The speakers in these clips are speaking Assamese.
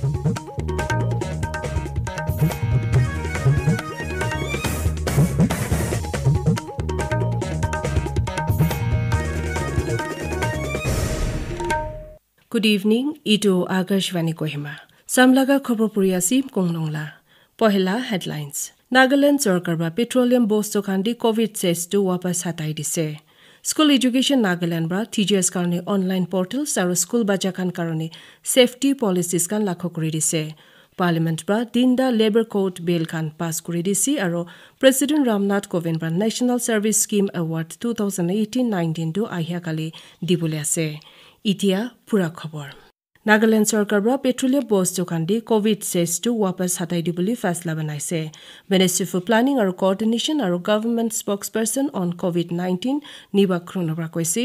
গুড ইভিনিং ইটো আকাশবাণী কহিমা চামলাগা খবৰ পুৰি আছে কং নংলা পহেলা হেডলাইনছ নাগালেণ্ড চৰকাৰ বা পেট্ৰলিয়াম বস্তু খান্দি কভিড চেষ্টটো ৱাপাছ দিছে স্কুল এডুকেশ্যন নাগালেণ্ড বা টি জি এছ কাৰণে অনলাইন পৰ্টেলছ আৰু স্কুল বাজাৰ খান কাৰণে ছেফটি পলিচিছ খান লাখ কৰি দিছে পাৰ্লিমেণ্ট বা দিন দ্য লেবাৰ কোড বিল খান পাছ কৰি দিছে আৰু প্ৰেছিডেণ্ট ৰামনাথ কোবিন্দ বা national service scheme award two thousand eighteen নাইনটিনটো আহিয়াকালি দিবলৈ আছে এতিয়া পূৰা খবৰ নাগালেণ্ড চৰকাৰৰ পেট্ৰলিয়াম বস্তু দি কোভিড চেছটো ৱাপাছ হাতাই দিবলৈ ফেচলা বনাইছে মিনিষ্ট্ৰী ফৰ প্লানিং আৰু কৰ্ডিনেশ্যন আৰু government spokesperson on COVID nineteen নিবাক্ৰণৰ পৰা কৈছে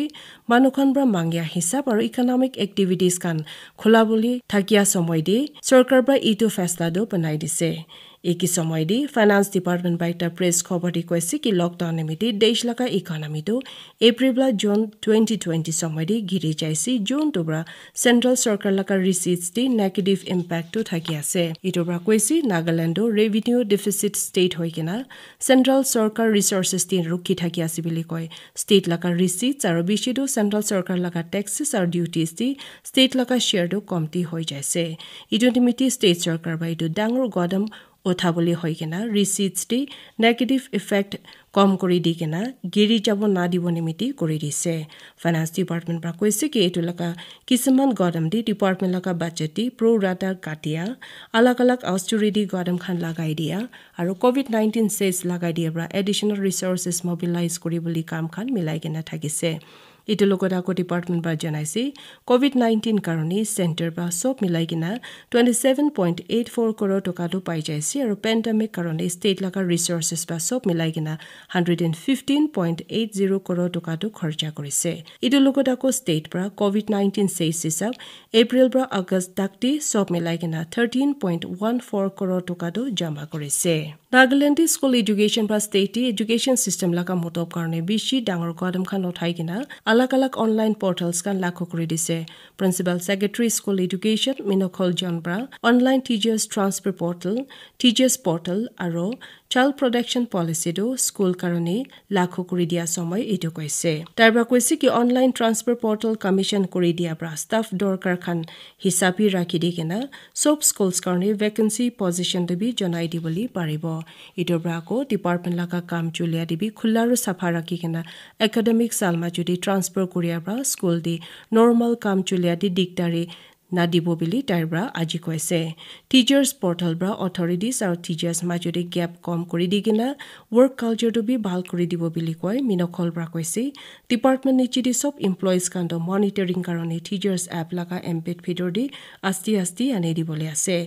মানুহখনৰ মাঙিয়া হিচাপ আৰু ইকনমিক এক্টিভিটিজ খান খোলা বুলি থাকিয়া সময় দি চৰকাৰৰ পৰা ইটো ফেচলাটো বনাই দিছে একে সময় দি ফাইনান্স ডিপাৰ্টমেণ্ট বা এটা প্ৰেছ খবৰ দিয়ে কেছে কি লকডাউন নিমিত্তে দেশ লাগা ইকনমিটো এপ্ৰিল বা জুন টুৱেণ্টি টুৱেণ্টি সময় দিয়ে ঘিরে চাইছে জুন তো সেন্ট্রাল সরকার লাগা দি নেগেটিভ ইম্প্যাক্টও থাকি আছে ইটোর কেছে নাগাল্যান্ডও রেভিনিউ ডিফিসিট স্টেট হয়ে কিনা চেণ্ট্ৰেল চৰকাৰ ৰিসোৰ্সেস দি ৰক্ষি থাকি আছে বুলি কয় ষ্টেট লাগা ৰিচিটছ আৰু বিশেষ সেন্ট্ৰাল সৰকাৰ লাগা ট্যাক্সেস আৰ ডিউটিস দি ষ্টেট লাগা শ্বেয়াৰটো কমতি হৈ যাইছে ইটো নিমিত্তে স্টেট সৰকাৰ বা এইটো ডাঙৰ গদম বুলি হয় কিনা ৰিচিটছ দি নেগেটিভ ইফেক্ট কম কৰি দি কিনে গিৰি যাব না দিব নিমিতি কৰি দিছে ফাইনেন্স ডিপাৰ্টমেণ্ট পৰা কৈছে কি এইটো লগা কিছুমান গদম দি ডিপাৰ্টমেণ্ট লগা বাজেট দি প্ৰ ৰাটা কাটিয়া আলগ আলগ আউষ্টুৰি দি গদমখন লগাই দিয়া আৰু কভিড নাইণ্টিন চেজ লগাই দিয়া পৰা এডিশ্যনেল ৰিচৰ্চেছ মবিলাইজ কৰি বুলি কামখন মিলাই কিনে থাকিছে এইটো লগত আকৌ ডিপাৰ্টমেণ্ট পৰা জনাইছে কভিড নাইণ্টিন কাৰণে চেণ্টাৰ পৰা সব মিলাই কিনে twenty seven point eight four crore টকাটো পাই যাইছে আৰু পেণ্ডামিক কাৰণে ষ্টেট লগা ৰিচৰ্চেছ পৰা চব মিলাই কিনা hundred and fifteen point eight zero' crore টকাটো খৰচা কৰিছে ইটোৰ লগত আকৌ ষ্টেট পৰা কভিড নাইণ্টিন চেইছ হিচাপ এপ্ৰিল পৰা আগষ্ট ডাক্তি চব মিলাই কিনা thirteen point one four crore টকাটো জমা কৰিছে নাগালেণ্ডে স্কুল এডুকেশ্যন বা ষ্টেটি এডুকেশ্যন চিষ্টেম লাগা মতব কাৰণে বেছি ডাঙৰ কদমখান উঠাই কিনা আলাক আলাক অনলাইন পৰ্টেলছ খান লাখ কৰি দিছে প্ৰিন্সিপাল ছেক্ৰেটাৰী স্কুল এডুকেশ্যন মিনখল জনপ্ৰা online teachers transfer portal teachers portal আৰু চাইল্ড প্ৰডাকশ্যন পলিচিটো স্কুল কাৰণে লাখ কৰি দিয়া সময় এইটো কৈছে তাৰ কৈছে কি অনলাইন ট্ৰান্সফাৰ পৰ্টেল কমিশ্যন কৰি দিয়াৰ পৰা ষ্টাফ দৰকাৰ খান হিচাপে ৰাখি দি কিনা চব স্কুলছ কাৰণে ভেকেঞ্চি পজিচন বি জনাই দিবলৈ পাৰিব ইটোৰ পৰা আকৌ ডিপাৰ্টমেণ্ট লগা কাম জুলীয়া দিবি খোলা আৰু চাফা ৰাখি কিনে একাডেমিক চালমা যদি ট্ৰান্সফাৰ পৰা স্কুল দি নৰ্মেল কাম জুলীয়া দি দিগদাৰী না দিব বুলি তাইৰ পৰা আজি কৈছে টিচাৰ্ছ পৰ্টেলৰ পৰা অথৰিটিছ আৰু টিচাৰ্ছ মাজতে গেপ কম কৰি দি কিনা ৱৰ্ক কালচাৰটো বি ভাল কৰি দিব বুলি কৈ মিনখল পৰা কৈছে ডিপাৰ্টমেণ্ট ইনষ্টিটিউচ অফ ইমপ্লয়িজ কাণ্ড মনিটৰিং কাৰণে টিচাৰ্ছ এপ লগা এমপেড ফিডৰ দি আস্তি আস্তি আনি দিবলৈ আছে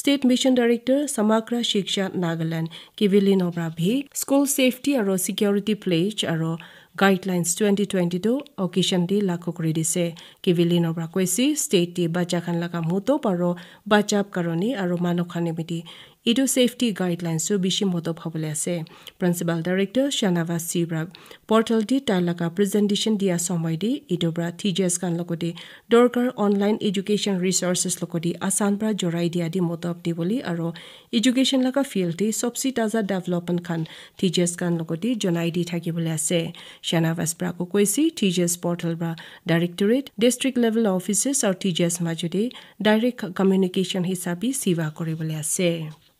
ষ্টেট মিছন ডাইৰেক্টৰ সমাগ্ৰ শিক্ষা নাগালেণ্ড কিভিলিনৰ পৰা ভি স্কুল ছেফটি আৰু ছিকিউৰিটি প্লেজ আৰু guidelines twenty twenty two occasion দি লাগু কৰি দিছে কিভিলিনৰ পৰা কৈছে ষ্টেট দি বাচ্চা খান লগা মুটোপ আৰু বাচ্চাপ কাৰণে আৰু মানুহ খানে ইটো ছেফটি গাইডলাইনছো বেছি মদব হ'বলৈ আছে প্ৰিন্সিপাল ডাইৰেক্টৰ শ্বানাবাজ দি পৰ্টেলটি লগা প্ৰেজেণ্টেশ্যন দিয়া সময় দি ইটোৰ পৰা টিজাৰ্ছ গান লগতে দৰকাৰ অনলাইন এডুকেশ্যন ৰিচৰ্চেছ লগতে আছান পৰা জৰাই দিয়া দি মদব দি বুলি আৰু এডুকেশ্যন লগা ফিল্ডটি চবচি তাজা ডেভেলপমেণ্ট খান টিজাৰ্ছ গান লগতে জনাই দি থাকিবলৈ আছে শ্বানাবাজ পৰা আকৌ কৈছে টিজাৰ্ছ পৰ্টেল পৰা ডাইৰেক্টৰেট ডিষ্ট্ৰিক্ট লেভেল অফিচেছ আৰু টিজাৰ্ছ মাজতে ডাইৰেক্ট কমিউনিকেশ্যন হিচাপে সেৱা কৰিবলৈ আছে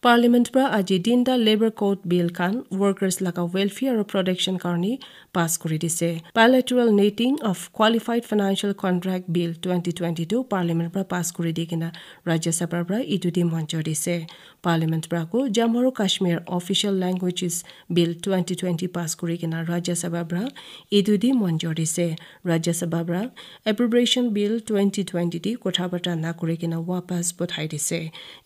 পাৰ্লিমেণ্ট পৰা আজি দিন দ্য লেবাৰ কোড বিল খান ৱৰ্কাৰ্ছ লাগা ৱেলফেয়াৰ আৰু প্ৰডেকশ্যন কাৰণে পাছ কৰি দিছে bilateral netting of qualified financial contract bill twenty twenty two parliament পৰা পাছ কৰি দি কিনা ৰাজ্যসভাৰ পৰা ইটো দি মঞ্চ দিছে পাৰ্লিমেণ্ট পৰা আকৌ জম্মু আৰু Kashmir official languages bill twenty twenty pass কৰি কিনা ৰাজ্যসভাৰ পৰা ইটো দি মঞ্চ দিছে ৰাজ্যসভাৰ পৰা এপ্ৰিব্ৰেশ্যন বিল টুৱেণ্টি টুৱেণ্টি দি কথা বতৰা নাকৰি কিনে ৱাপাছ পঠাই দিছে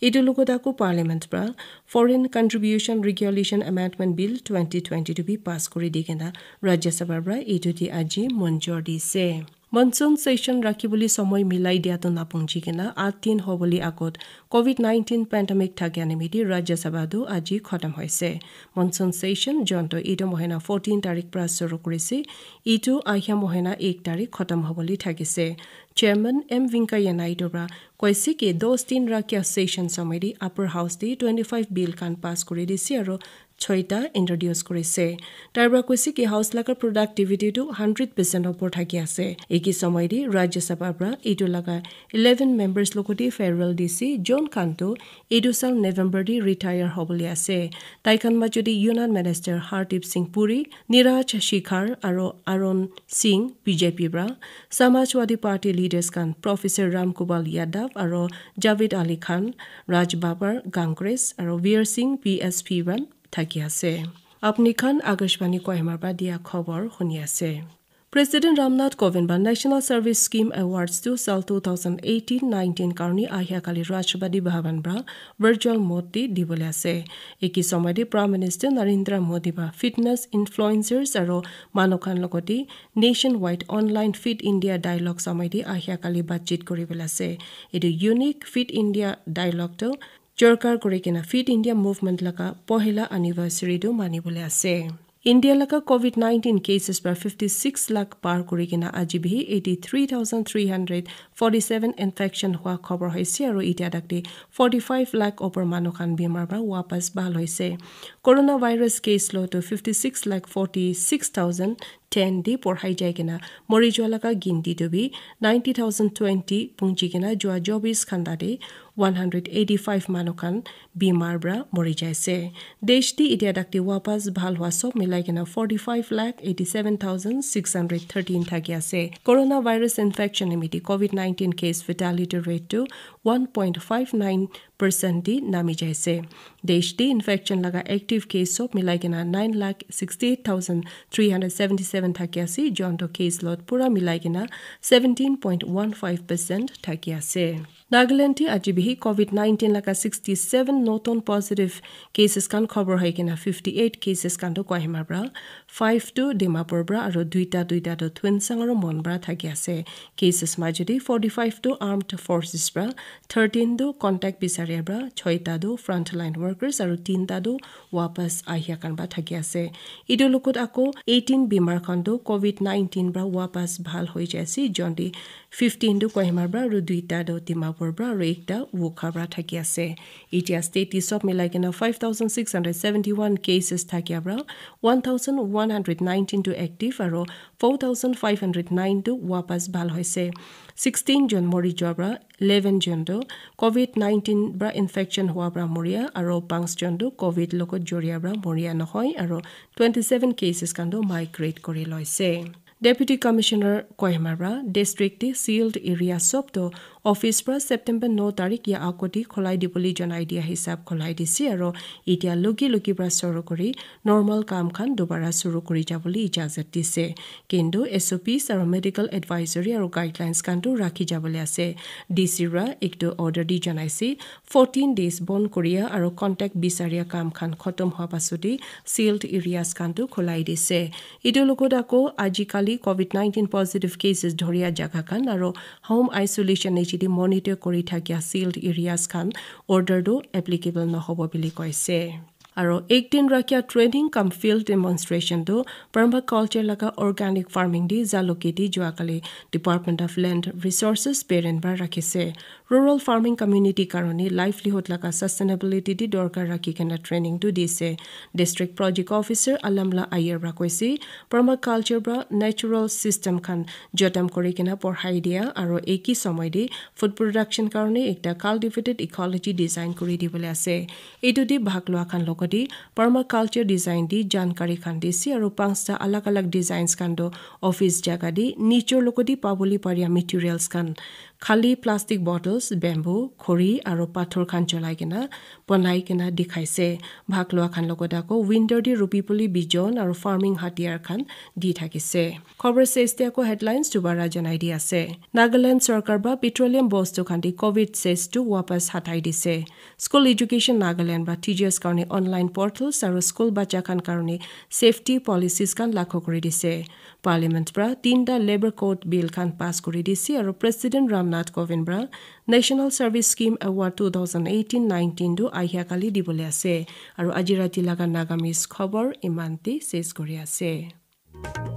ইটো লগত আকৌ পাৰ্লিমেণ্ট পৰা এটা foreign contribution regulation amendment bill twenty twenty to be pass কৰি দি কেনে ৰাজ্যসভাৰ পৰা এইটো দি আজি মঞ্জুৰ দিছে মনচুন ছেশ্যন ৰাখিবলৈ সময় মিলাই দিয়াটো নাপুঞ্জি কেনে আঠ দিন হবলৈ আগত কভিড নাইণ্টিন পেণ্ডামিক থাকে নিমিতি ৰাজ্যসভাতো আজি খতম হৈছে মনচুন ছেশ্যন যোৱা এইটো মহিনা ফৰ্টিন তাৰিখ পৰা চৰু কৰিছে ইটো আহিয়া মহিনা এক তাৰিখ খতম হবলৈ থাকিছে chairman m venkaiya naidura কৈছে কি দহ তিন ৰাকীয় ছেশ্যন সময়েদি আপাৰ হাউচ দি টুৱেণ্টি ফাইভ বিলখন পাছ কৰি দিছে আৰু ছয়টা ইণ্ট্ৰডিউচ কৰিছে তাৰ পৰা কৈছে কি হাউচ লগা প্ৰডাক্টিভিটিটো হাণ্ড্ৰেড পাৰ্চেণ্টৰ ওপৰত থাকি আছে একে সময়েদি ৰাজ্যসভাৰ পৰা এইটো লগা ইলেভেন মেম্বাৰ্ছ লগতে ফেয়াৰৱেল দিছে জন খানটো এইটো চাল নৱেম্বৰ দি ৰিটায়াৰ হ'বলৈ আছে তাইখন বা যদি ইউনিয়ন মেনেজাৰ হৰদীপ সিং পুৰী নিৰাজ শিখাৰ আৰু আৰণ সিং বিজেপিৰ পৰা সমাজবাদী পাৰ্টীৰ লিডাৰ্ছ খান প্ৰফেচৰ ৰাম কুমাল য়াদৱ আৰু জাভেদ আলী খান ৰাজ বাবাৰ কংগ্ৰেছ আৰু Vir Singh B S P ৱান থাকি আছে আপুনি খান আকাশবাণী কয়মাৰ পৰা দিয়া খবৰ শুনি আছে President Ramnath Kovind ba National Service Scheme Awards to sal 2018-19 karni ahya kali Rashtrapati Bhavan bra virtual moti dibole ase eki somoy de Prime Minister Narendra Modi ba fitness influencers aro manokhan logoti nationwide online fit India dialogue somoy de ahya kali batchit koribela ase etu unique fit India dialogue to জৰকাৰ কৰি কিনে ফিট ইণ্ডিয়া মুভমেণ্ট লগা পহিলা এনিভাৰ্চেৰীটো মানিবলৈ আছে ইণ্ডিয়ালৈকে কোভিড নাইণ্টিন কেচেছ পৰা ফিফটি ছিক্স লাখ পাৰ কৰি কিনে আজি বিহি eighty three thousand three hundred forty seven infection হোৱা খবৰ হৈছে আৰু এতিয়া ডাক্তি ফৰ্টি ফাইভ লাখ অপৰ মানুহখন বেমাৰৰ পৰা ৱাপাছ ভাল হৈছে কৰোণা ভাইৰাছ কেছ লটো fifty six lakh forty six thousand ten দি পঢ়াই যায় কিনা মৰি যোৱালৈকে গিনটি ডুবি নাইণ্টি থাউজেণ্ড টুৱেণ্টি পুঞ্জি কিনা যোৱা চৌবিছ ঘণ্টা দি মানুহখন বীমাৰ পৰা মৰি যাইছে দেশটি এতিয়া ডাক্তি ৱাপাছ ভাল হোৱা চব মিলাই কিনে forty five lakh eighty seven thousand six hundred thirteen থাকি আছে কৰোণা ভাইৰাছ ইনফেকশ্যন এমিটি কভিড নাইণ্টিন কেছ ফিটালিটিৰ ৰেটটো one point five nine percent দি নামি যাইছে দেশতে ইনফেকশ্যন লগা এক্টিভ কেছ সব মিলাই কিনে nine lakh sixty eight thousand three hundred seventy seven থাকি আছে জন্ত কেছ লট পূৰা মিলাই কিনে seventeen point one five percent থাকি আছে নাগালেণ্ডে আজি বিহি কোভিড নাইণ্টিন লগা ছিক্সটি ছেভেন নতুন পজিটিভ কেছেছ খান খবৰ হৈ কিনে ফিফটি এইট কেছেছ খানটো কহিমাৰ পৰা ফাইভ টু ডিমাপুৰ পৰা আৰু দুইটা দুইটাটো থুৱেনচাং আৰু মনপৰা থাকি আছে কেছেছ মাজেদি ফৰ্টি ফাইভটো আৰ্মড ফৰ্চেছ পৰা থাৰ্টিন টু কণ্টেক্ট বিচাৰি অষ্ট্ৰেলিয়াৰ পৰা ছয়টাতো ফ্ৰণ্ট লাইন ৱৰ্কাৰ্ছ আৰু তিনিটাতো ৱাপাছ আহি কাৰণ বা থাকি আছে ইটো লোকত আকৌ এইটিন বীমাৰ খণ্ডো কভিড নাইণ্টিন পৰা ৱাপাছ ভাল হৈ যায় আছে জণ্ডি ফিফটিনটো কহিমাৰ পৰা আৰু দুইটা দু ডিমাপুৰৰ পৰা আৰু একটা ৱোখাৰ পৰা থাকি আছে এতিয়া ষ্টেটিছক মিলাই কিনে five thousand six hundred seventy one cases থাকি পৰা one thousand one hundred two active আৰু four thousand five hundred ninety two ৱাপাছ ভাল হৈছে ছিক্সটিনজন মৰি যোৱাৰ পৰা ইলেভেন ইলেভেনজনটো ক'ভিড নাইণ্টিন বা ইনফেকশ্যন হোৱাৰ পৰা মৰিয়া আৰু পাঁচজনটো ক'ভিড লগত জৰিয়াৰ পৰা মৰিয়া নহয় আৰু টুৱেণ্টি ছেভেন কেচেছ কাণ্ডো মাইগ্ৰেট কৰি লৈছে ডেপুটি কমিশ্যনাৰ কহিমাৰ পৰা ডিষ্ট্ৰিক্টি চিল্ড এৰিয়া চবটো অফিচ পৰা ছেপ্টেম্বৰ ন তাৰিখ ইয়াৰ আকতি খোলাই দিবলৈ জনাই দিয়া হিচাপ খোলাই দিছে আৰু এতিয়া লগি লগিৰ পৰা চৰু কৰি নৰ্মেল কামখন দুবাৰা চৰু কৰি যাবলৈ ইজাজত দিছে কিন্তু এছ অ' পিছ আৰু মেডিকেল এডভাইজৰী আৰু গাইডলাইনছ কামটো ৰাখি যাবলৈ আছে ডি চি ৰা এইটো অৰ্ডাৰ দি জনাইছে ফৰ্টিন ডেইজ বন্ধ কৰিয়া আৰু কণ্টেক্ট বিচাৰিয়া কামখন খতম হোৱা পাছতেই চিল্ড এৰিয়াছ কামটো খোলাই দিছে ইটোৰ লগত আকৌ আজিকালি কভিড নাইণ্টিন পজিটিভ কেচেছ ধৰিয়া জেগা জাগাখন আৰু হোম আইচলেচন যদি মনিটৰ কৰি থাকে চিল্ড এৰিয়াজ খান অৰ্ডাৰটো এপ্লিকেবল নহ'ব বুলি কৈছে আৰু এইকদিন ৰাখিয়া ট্ৰেডিং কাম ফিল্ড ডেমনষ্ট্ৰেশ্যনটো পাৰম্ভা কালচাৰ লগা অৰ্গেনিক ফাৰ্মিং দি জালুকে দি যোৱাকালি ডিপাৰ্টমেণ্ট অফ লেণ্ড ৰিচৰ্চেছ পেৰেণ্টবাৰ ৰাখিছে ৰুৰেল ফাৰ্মিং কমিউনিটিৰ কাৰণে লাইভলিহুড লগা ছাষ্টেনেবিলিটি দি দৰকাৰ ৰাখি কেনে ট্ৰেইনিংটো দিছে ডিষ্ট্ৰিক্ট প্ৰজেক্ট অফিচাৰ আলামলা আয়াৰ আয়াৰৰা কৈছে পাৰ্মা কালচাৰ পৰা নেচাৰেল ছিষ্টেমখন যতন কৰি কেনে পঢ়াই দিয়া আৰু একে সময় দি ফুড প্ৰডাকশ্যন কাৰণে এটা কাল্টিভেটেড ইকলজি ডিজাইন কৰি দিবলৈ আছে এইটো দি ভাগ লোৱাখন লগতে পাৰ্মা কালচাৰ ডিজাইন দি জানকাৰীখন দিছে আৰু পাঁচটা আলাগ আলাগ ডিজাইনছখনো অফিচ জাগা দি নিজৰ লগতে পাবলৈ পাৰিয়া মেটেৰিয়েলছখন খালী প্লাষ্টিক বটলছ বেম্বু খৰি আৰু পাথৰ খান জ্বলাই কিনে বনাই কিনে দেখাইছে ভাগ লোৱা খান লগতে আকৌ উইণ্ডৰ দি ৰূপী পুলি বিজন আৰু ফাৰ্মিং হাতিয়াৰ খান দি থাকিছে খবৰ চেষ্টে আকৌ হেডলাইনছ দুবাৰ জনাই দি আছে নাগালেণ্ড চৰকাৰ বা পেট্ৰলিয়াম বস্তু খান্দি কভিড চেষ্টটো ৱাপাছ হাতাই দিছে স্কুল এডুকেশ্যন নাগালেণ্ড বা টিজিএছ কাৰণে অনলাইন পৰ্টেলছ আৰু স্কুল বাচ্চা খান কাৰণে ছেফটি পলিচিছ খান লাখ কৰি দিছে পাৰ্লিয়ামেণ্ট পৰা তিনিটা লেবাৰ কোড বিল খান পাছ কৰি দিছে আৰু প্ৰেচিডেণ্ট ৰাম ৰামনাথ কোবিন্দ্ৰা national service scheme award two thousand eighteen নাইনটিনটো আহিয়াকালি দিবলৈ আছে আৰু আজি ৰাতি লগা নাগামিজ খবৰ ইমানটি চেজ কৰি আছে